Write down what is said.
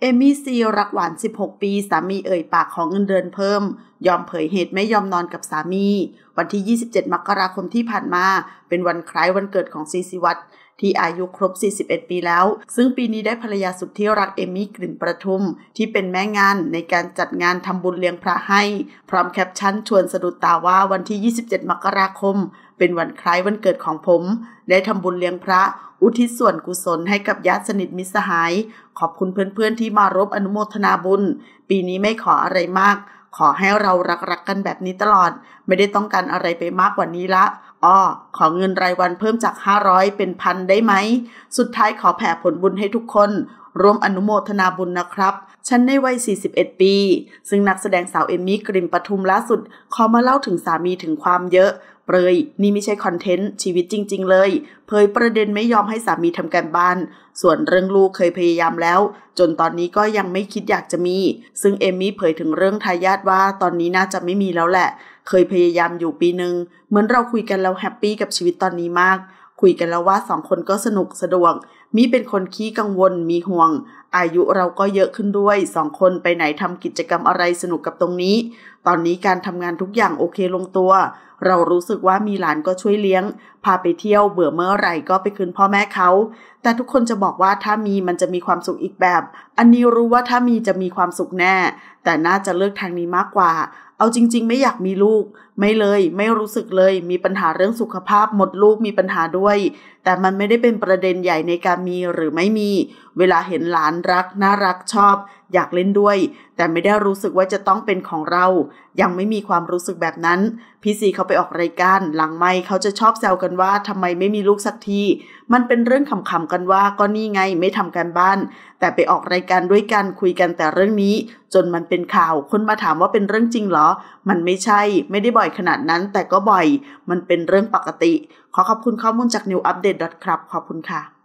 เอมี่ซีรักหวาน 16 ปี สามีเอ่ยปากของเงินเดือนเพิ่ม ยอมเผยเหตุไม่ยอมนอนกับสามี วันที่ 27 มกราคมที่ผ่านมา เป็นวันคล้ายวันเกิดของซีซีวัตที่อายุครบ 41 ปีแล้ว ซึ่งปีนี้ได้ภรรยาสุดที่รักเอมี่กลิ่นประทุมที่เป็นแม่งานในการจัดงานทำบุญเลี้ยงพระให้ พร้อมแคปชั่นชวนสะดุดตาว่าวันที่ 27 มกราคม เป็นวันคล้ายวันเกิดของผม ได้ทำบุญเลี้ยงพระ อุทิศส่วนกุศลให้กับญาติสนิทมิสหาย ขอบคุณเพื่อนๆที่มารบอนุโมทนาบุญ ปีนี้ไม่ขออะไรมาก ขอให้เรารักๆกกันแบบนี้ตลอด ไม่ได้ต้องการอะไรไปมากกว่านี้ละอ้อขอเงินรายวันเพิ่มจาก 500 เป็นพันได้ไหม สุดท้ายขอแผ่ผลบุญให้ทุกคนร่วมอนุโมทนาบุญนะครับฉันในวัย41 ปี ซึ่งนักแสดงสาวเอมมี่กลิ่นปทุมล่าสุดขอมาเล่าถึงสามีถึงความเยอะ เปรยนี่ไม่ใช่คอนเทนต์ชีวิตจริงๆ เลย เผยประเด็นไม่ยอมให้สามีทำการบ้าน ส่วนเรื่องลูกเคยพยายามแล้ว จนตอนนี้ก็ยังไม่คิดอยากจะมี ซึ่งเอมมี่เผยถึงเรื่องทายาทว่าตอนนี้น่าจะไม่มีแล้วแหละ เคยพยายามอยู่ปีหนึ่งเหมือนเราคุยกันเราแฮปปี้กับชีวิตตอนนี้มากคุยกันแล้วว่าสองคนก็สนุกสะดวก มีเป็นคนขี้กังวลมีห่วง อายุเราก็เยอะขึ้นด้วย สองคนไปไหนทำกิจกรรมอะไรสนุกกับตรงนี้ตอนนี้การทำงานทุกอย่างโอเคลงตัว เรารู้สึกว่ามีหลานก็ช่วยเลี้ยงพาไปเที่ยวเบื่อเมื่อไหร่ก็ไปคืนพ่อแม่เขา แต่ทุกคนจะบอกว่าถ้ามีมันจะมีความสุขอีกแบบอันนี้รู้ว่าถ้ามีจะมีความสุขแน่ แต่น่าจะเลือกทางนี้มากกว่า เอาจริงๆ ไม่อยากมีลูก ไม่เลย ไม่รู้สึกเลย มีปัญหาเรื่องสุขภาพหมดลูกมีปัญหาด้วย แต่มันไม่ได้เป็นประเด็นใหญ่ในการมีหรือไม่มีเวลาเห็นหลานรักน่ารักชอบ อยากเล่นด้วย แต่ไม่ได้รู้สึกว่าจะต้องเป็นของเรา ยังไม่มีความรู้สึกแบบนั้นพี่ซีเขาไปออกรายการ หลังไม่เขาจะชอบแซวกันว่าทำไมไม่มีลูกสักที มันเป็นเรื่องขำๆกันว่า ก็นี่ไงไม่ทำกันบ้าน แต่ไปออกรายการด้วยกัน คุยกันแต่เรื่องนี้ จนมันเป็นข่าวคนมาถามว่าเป็นเรื่องจริงเหรอ มันไม่ใช่ ไม่ได้บ่อยขนาดนั้นแต่ก็บ่อย มันเป็นเรื่องปกติ ขอขอบคุณข้อมูลจาก new update c l u b ขอบคุณค่ะ